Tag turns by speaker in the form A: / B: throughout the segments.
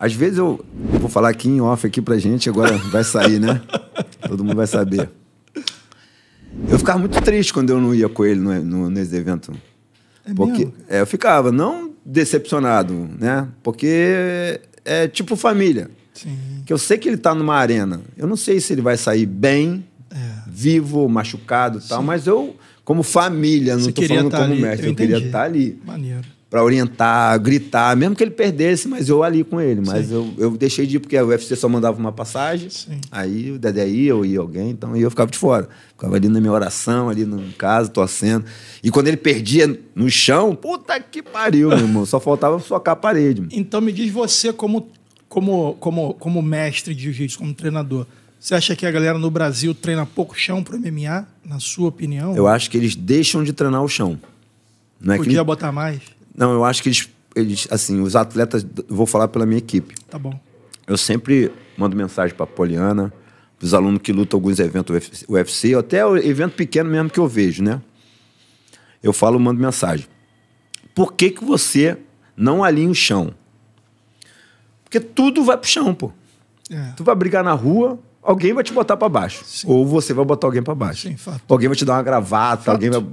A: Às vezes eu vou falar aqui em off aqui pra gente, agora vai sair, né? Todo mundo vai saber. Eu ficava muito triste quando eu não ia com ele no, no, nesse evento. É porque é, eu ficava, não decepcionado, né? Porque é tipo família. Sim. Que eu sei que ele tá numa arena. Eu não sei se ele vai sair bem, é. vivo, machucado e tal, mas eu, como família, não Você tô falando tá como ali. mestre, eu, eu queria estar tá ali. Maneiro para orientar, gritar, mesmo que ele perdesse, mas eu ali com ele. Mas eu, eu, deixei de ir porque a UFC só mandava uma passagem. Sim. Aí o Dedé ia, eu ia alguém, então eu ficava de fora. Ficava ali na minha oração, ali no caso, torcendo. E quando ele perdia no chão, puta que pariu, meu irmão. Só faltava socar a parede. Mano.
B: Então me diz você, como, como, como, como mestre de jiu-jitsu, como treinador, você acha que a galera no Brasil treina pouco chão pro MMA, na sua opinião? Eu acho
A: que eles deixam de treinar o chão. Não é Podia que... botar mais? Não, eu acho que eles, eles, assim, os atletas, vou falar pela minha equipe. Tá bom. Eu sempre mando mensagem para Poliana, os alunos que lutam alguns eventos UFC, até o evento pequeno mesmo que eu vejo, né? Eu falo, mando mensagem. Por que, que você não alinha o chão? Porque tudo vai pro chão, pô. É. Tu vai brigar na rua, alguém vai te botar para baixo. Sim. Ou você vai botar alguém para baixo. Sim, fato. alguém vai te dar uma gravata, fato. alguém vai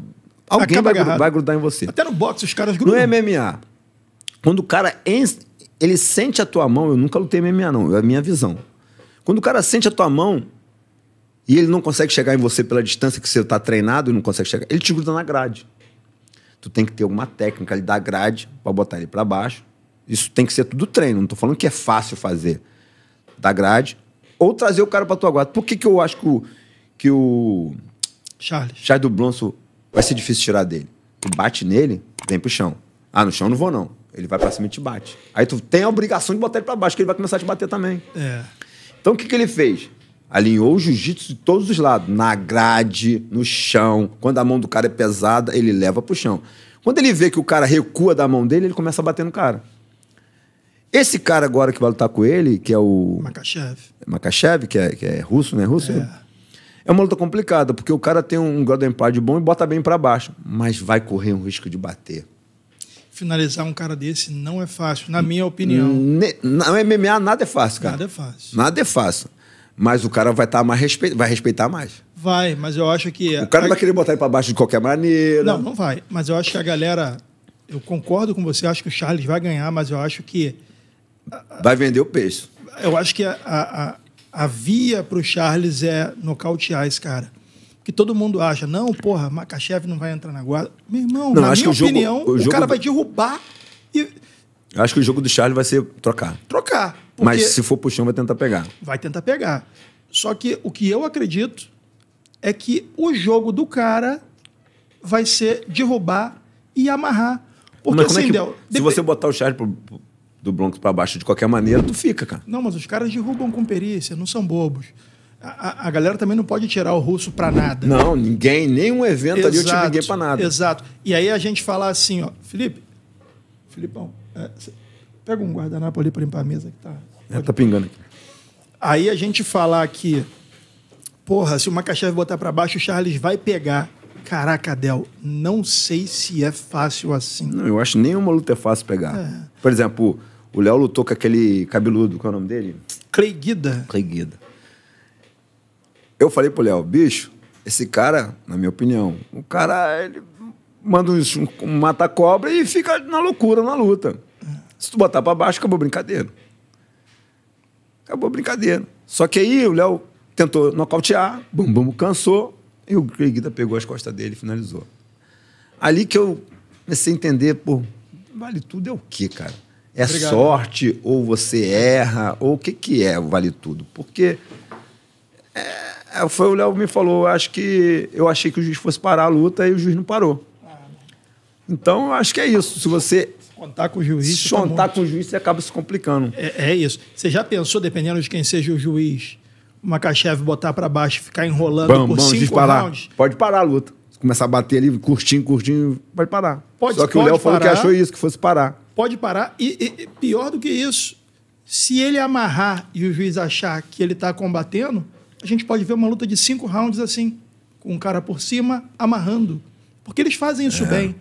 B: Alguém vai, grudar, vai
A: grudar em você. Até no boxe os caras grudam. No MMA, quando o cara ele sente a tua mão, eu nunca lutei MMA não, é a minha visão. Quando o cara sente a tua mão e ele não consegue chegar em você pela distância que você está treinado e não consegue chegar, ele te gruda na grade. Tu tem que ter alguma técnica ali da grade para botar ele para baixo. Isso tem que ser tudo treino, não tô falando que é fácil fazer da grade ou trazer o cara para tua guarda. Por que que eu acho que o, que o Charles. Charles do Bronson vai ser difícil tirar dele. Tu bate nele, vem pro chão. Ah, no chão não vou não. Ele vai pra cima e te bate. Aí tu tem a obrigação de botar ele pra baixo, que ele vai começar a te bater também. É. Então o que, que ele fez? Alinhou o jiu-jitsu de todos os lados. Na grade, no chão. Quando a mão do cara é pesada, ele leva pro chão. Quando ele vê que o cara recua da mão dele, ele começa a bater no cara. Esse cara agora que vai lutar com ele, que é o. Makachev. Makachev, que é, que é russo, né? Russo? É. É uma luta complicada, porque o cara tem um Golden Pride bom e bota bem para baixo, mas vai correr um risco de bater.
B: Finalizar um cara desse não é fácil, na minha opinião. Não
A: na MMA nada é fácil, cara. Nada é fácil. Nada é fácil. Mas o cara vai estar tá mais respeito, vai respeitar mais.
B: Vai, mas eu acho que. O cara a... vai querer botar ele para baixo de qualquer maneira. Não, não vai. Mas eu acho que a galera. Eu concordo com você, acho que o Charles vai ganhar, mas eu acho que.
A: Vai vender o peixe.
B: Eu acho que a, a, a via para o Charles é nocautear esse cara. Que todo mundo acha, não, porra, Macachev não vai entrar na guarda. Meu irmão, não, na minha opinião, o, jogo, o, o cara vai derrubar e.
A: Eu acho que o jogo do Charles vai ser trocar.
B: Trocar. Mas se
A: for pro chão, vai tentar pegar.
B: Vai tentar pegar. Só que o que eu acredito é que o jogo do cara vai ser derrubar e amarrar. Porque Mas como é assim, é que, Del,
A: Se você botar o Charles pro, do Bronx para baixo de qualquer maneira, tu fica, cara.
B: Não, mas os caras derrubam com perícia, não são bobos. A, a galera também não pode tirar o russo para nada. Não, ninguém, nenhum evento exato, ali eu te liguei para nada. Exato. E aí a gente fala assim, ó, Felipe, Filipão, é, pega um guardanapo ali para limpar a mesa que tá. É, tá pingando aqui. Aí a gente falar que, porra, se o Macaxev botar para baixo, o Charles vai pegar. Caraca, Del, não sei se é fácil assim. Não,
A: eu acho que nenhuma luta é fácil pegar. É. Por exemplo, o Léo lutou com aquele cabeludo, qual é o nome dele? Clay Guida. Guida. Eu falei pro Léo, bicho, esse cara, na minha opinião, o cara, ele manda um, um mata-cobra e fica na loucura, na luta. Se tu botar pra baixo, acabou brincadeira. Acabou brincadeira. Só que aí o Léo tentou nocautear, bum, bum, cansou, e o Clay Guida pegou as costas dele e finalizou. Ali que eu comecei a entender, pô, vale tudo é o quê, cara?
B: É Obrigado. sorte
A: ou você erra ou o que que é o vale tudo? Porque é, é foi o Léo me falou, acho que eu achei que o juiz fosse parar a luta e o juiz não parou.
B: Então, acho que é isso. Se você contar com o juiz, se tá contar tá com o juiz, você acaba se complicando. É, é, isso. Você já pensou, dependendo de quem seja o juiz, uma Makachev botar para baixo, ficar enrolando bam, por bam, cinco parar. rounds?
A: Pode parar a luta. Começar a bater ali, curtinho, curtinho, pode
B: parar. Pode, Só que o Léo falou que achou isso, que fosse parar pode parar. E, e pior do que isso, se ele amarrar e o juiz achar que ele está combatendo, a gente pode ver uma luta de cinco rounds assim, com um cara por cima amarrando. Porque eles fazem isso é. bem.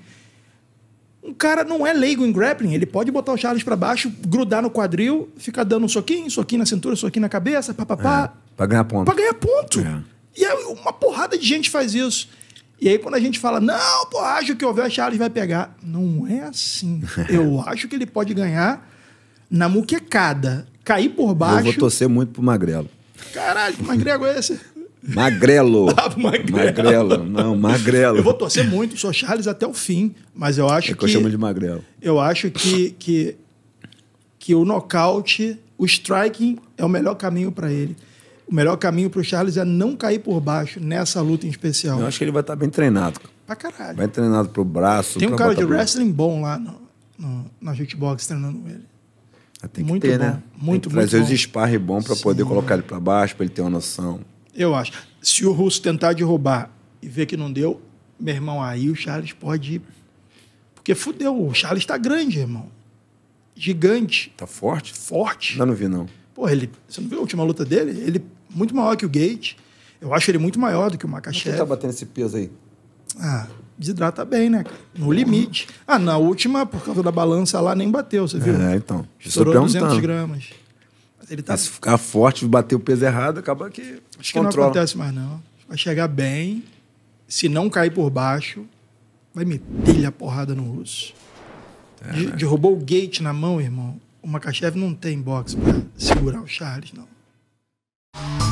B: Um cara não é leigo em grappling, ele pode botar o Charles para baixo, grudar no quadril, ficar dando um soquinho, soquinho na cintura, soquinho na cabeça, papapá. É, para ganhar ponto. Para ganhar ponto. É. E uma porrada de gente faz isso. E aí, quando a gente fala, não, pô, acho que o Vel Charles vai pegar. Não é assim. Eu acho que ele pode ganhar na muquecada. Cair por baixo. Eu vou torcer
A: muito pro Magrelo.
B: Caralho, que magrego é esse? Magrelo. Ah, magrelo. Magrelo. Não, magrelo. Eu vou torcer muito, sou Charles até o fim, mas eu acho é que. que eu chamo de magrelo. Eu acho que, que, que o nocaute, o striking é o melhor caminho para ele o melhor caminho para o Charles é não cair por baixo nessa luta em especial. Eu acho
A: que ele vai estar tá bem treinado. Pra caralho. Bem treinado pro braço. Tem um cara de wrestling
B: bom lá no, no, na Jukebox treinando ele. Tem que muito ter, bom. né? Muito, Tem que trazer os
A: esparre bom para poder colocar ele para baixo, para ele ter uma noção.
B: Eu acho. Se o Russo tentar derrubar e ver que não deu, meu irmão, aí o Charles pode ir. Porque fudeu, o Charles tá grande, irmão. Gigante. Tá forte? Forte. Não, não vi, não. Pô, ele. Você não viu a última luta dele? Ele muito maior que o Gate. Eu acho ele muito maior do que o Makachev. Ele tá batendo esse peso aí? Ah, desidrata bem, né? No limite. Ah, na última, por causa da balança lá, nem bateu, você viu? É, então. Estourou 200 gramas. Mas ele tá... se ficar forte, e bater o peso errado, acaba que Acho que controla. não acontece mais, não. Vai chegar bem. Se não cair por baixo, vai meter a porrada no russo. É, De, né? Derrubou o gate na mão, irmão o Makachev não tem boxe para segurar o Charles, não.